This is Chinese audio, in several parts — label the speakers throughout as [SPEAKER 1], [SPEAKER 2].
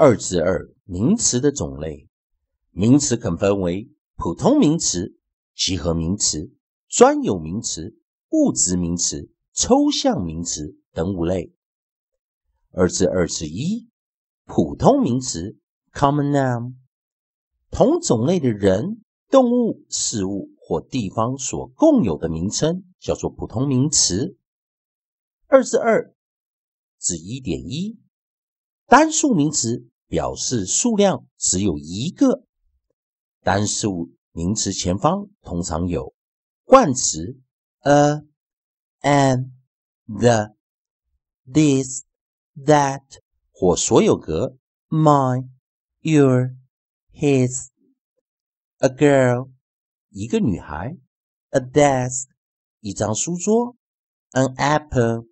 [SPEAKER 1] 二至二，名词的种类。名词可分为普通名词、集合名词、专有名词、物质名词、抽象名词等五类。二至二至一，普通名词 （common noun）。同种类的人、动物、事物或地方所共有的名称叫做普通名词。二至二至一点一。单数名词表示数量只有一个。单数名词前方通常有冠词 a、an、the、this、that 或所有格 my、your、his。A girl，一个女孩。A desk，一张书桌。An apple，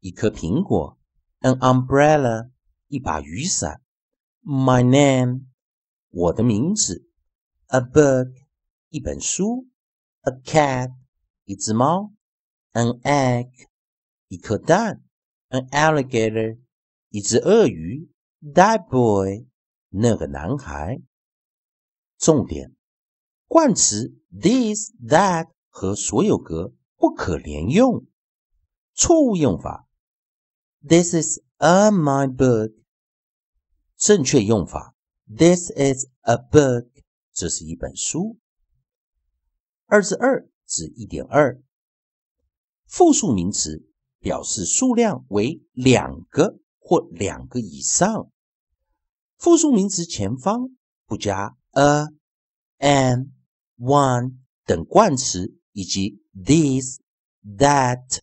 [SPEAKER 1] 一颗苹果。An umbrella。一把雨伞，My name，我的名字，A book，一本书，A cat，一只猫，An egg，一颗蛋，An alligator，一只鳄鱼，That boy，那个男孩。重点，冠词 this that 和所有格不可连用。错误用法，This is a my book。正确用法：This is a book。这是一本书。二至二指一点二。复数名词表示数量为两个或两个以上。复数名词前方不加 a、an、one 等冠词以及 t h i s that。